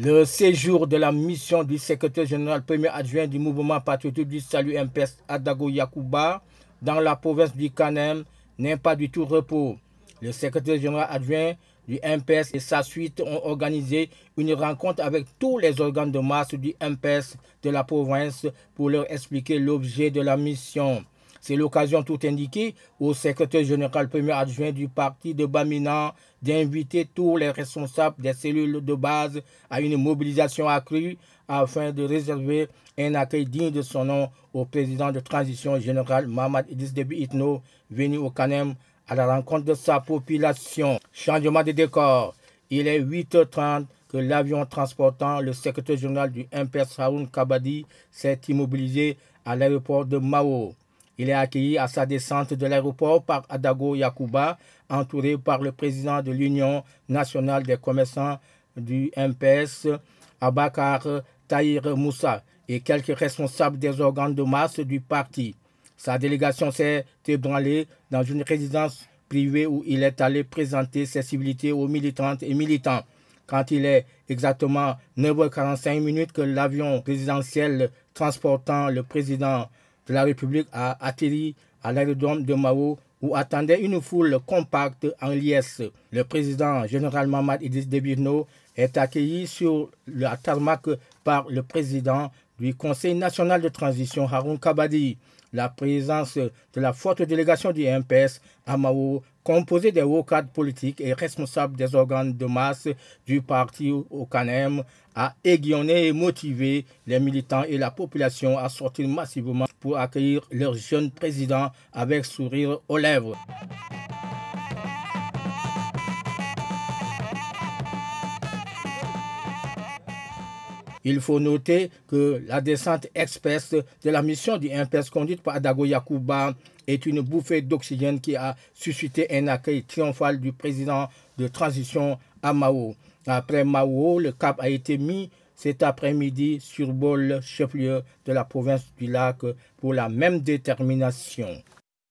Le séjour de la mission du secrétaire général premier adjoint du mouvement patriotique du salut MPS Adago Yakuba dans la province du Canem n'est pas du tout repos. Le secrétaire général adjoint du MPS et sa suite ont organisé une rencontre avec tous les organes de masse du MPS de la province pour leur expliquer l'objet de la mission. C'est l'occasion tout indiquée au secrétaire général premier adjoint du parti de Baminan d'inviter tous les responsables des cellules de base à une mobilisation accrue afin de réserver un accueil digne de son nom au président de transition général Mahmoud Idriss Itno venu au Canem à la rencontre de sa population. Changement de décor. Il est 8h30 que l'avion transportant le secrétaire général du MPS Haroun Kabadi s'est immobilisé à l'aéroport de Mao. Il est accueilli à sa descente de l'aéroport par Adago Yakuba, entouré par le président de l'Union nationale des commerçants du MPS, Abakar Tahir Moussa, et quelques responsables des organes de masse du parti. Sa délégation s'est ébranlée dans une résidence privée où il est allé présenter ses civilités aux militantes et militants. Quand il est exactement 9h45 minutes que l'avion présidentiel transportant le président la République a atterri à l'aérodrome de Mao où attendait une foule compacte en liesse. Le président général Mamad Idriss Debirno est accueilli sur la tarmac par le président du Conseil national de transition, Haroun Kabadi. La présence de la forte délégation du MPS à Mao, composée des hauts cadres politiques et responsables des organes de masse du parti au Canem, a aiguillonné et motivé les militants et la population à sortir massivement pour accueillir leur jeune président avec sourire aux lèvres. Il faut noter que la descente express de la mission du MPS conduite par Adago Yakuba est une bouffée d'oxygène qui a suscité un accueil triomphal du président de transition à Mao. Après Mao, le cap a été mis cet après-midi sur Bol, chef-lieu de la province du lac, pour la même détermination.